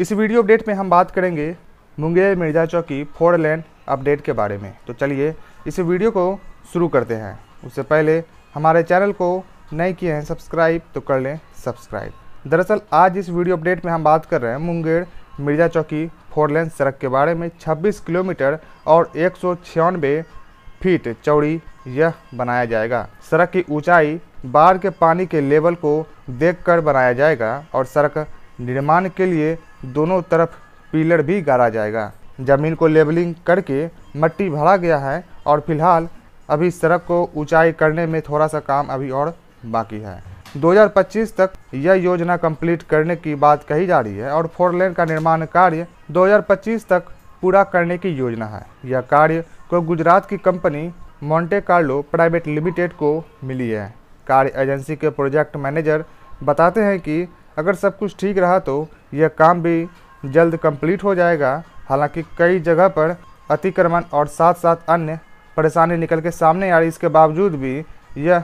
इस video update में हम बात करेंगे मुंगेर मिर्जा चौकी फोर लेन अपडेट के बारे में तो चलिए इस वीडियो को शुरू करते हैं उससे पहले हमारे चैनल को नए किए हैं सब्सक्राइब तो कर लें सब्सक्राइब दरअसल आज इस वीडियो अपडेट में हम बात कर रहे हैं मुंगेर मिर्जा चौकी फोर लेन सड़क के बारे में 26 किलोमीटर और एक फीट चौड़ी यह बनाया जाएगा सड़क की ऊंचाई बाढ़ के पानी के लेवल को देखकर बनाया जाएगा और सड़क निर्माण के लिए दोनों तरफ पिलर भी गाड़ा जाएगा ज़मीन को लेबलिंग करके मट्टी भरा गया है और फिलहाल अभी सड़क को ऊंचाई करने में थोड़ा सा काम अभी और बाकी है 2025 तक यह योजना कंप्लीट करने की बात कही जा रही है और फोर लेन का निर्माण कार्य 2025 तक पूरा करने की योजना है यह कार्य को गुजरात की company Monte Carlo private limited को मिली है कार्य एजेंसी के प्रोजेक्ट मैनेजर बताते हैं कि अगर सब कुछ ठीक रहा तो यह काम भी जल्द कंप्लीट हो जाएगा हालांकि कई जगह पर अतिक्रमण और साथ साथ अन्य परेशानी निकल के सामने आ रही इसके बावजूद भी यह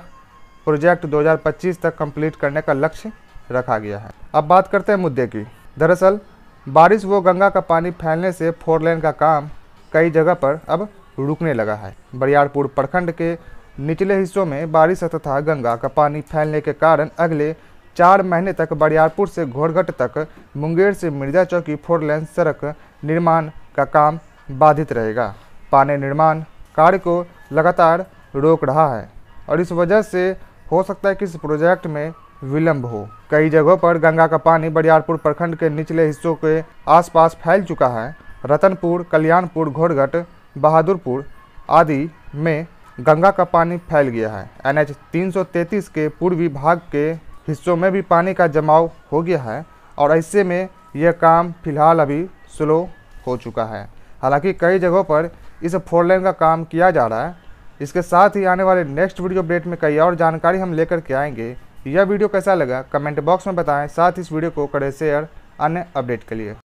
प्रोजेक्ट 2025 तक कंप्लीट करने का लक्ष्य रखा गया है अब बात करते हैं मुद्दे की दरअसल बारिश व गंगा का पानी फैलने से फोर लेन का काम कई जगह पर अब रुकने लगा है बरियारपुर प्रखंड के निचले हिस्सों में बारिश तथा गंगा का पानी फैलने के कारण अगले चार महीने तक बरियारपुर से घोरघट तक मुंगेर से मिर्जा चौकी फोर लेन सड़क निर्माण का काम बाधित रहेगा पाने निर्माण कार्य को लगातार रोक रहा है और इस वजह से हो सकता है कि इस प्रोजेक्ट में विलंब हो कई जगहों पर गंगा का पानी बरियारपुर प्रखंड के निचले हिस्सों के आसपास फैल चुका है रतनपुर कल्याणपुर घोरघट बहादुरपुर आदि में गंगा का पानी फैल गया है एनएच 333 के पूर्वी भाग के हिस्सों में भी पानी का जमाव हो गया है और ऐसे में यह काम फिलहाल अभी स्लो हो चुका है हालांकि कई जगहों पर इस फोर लेन का काम किया जा रहा है इसके साथ ही आने वाले नेक्स्ट वीडियो अपडेट में कई और जानकारी हम लेकर के आएंगे यह वीडियो कैसा लगा कमेंट बॉक्स में बताएं साथ इस वीडियो को करें शेयर अन्य अपडेट के लिए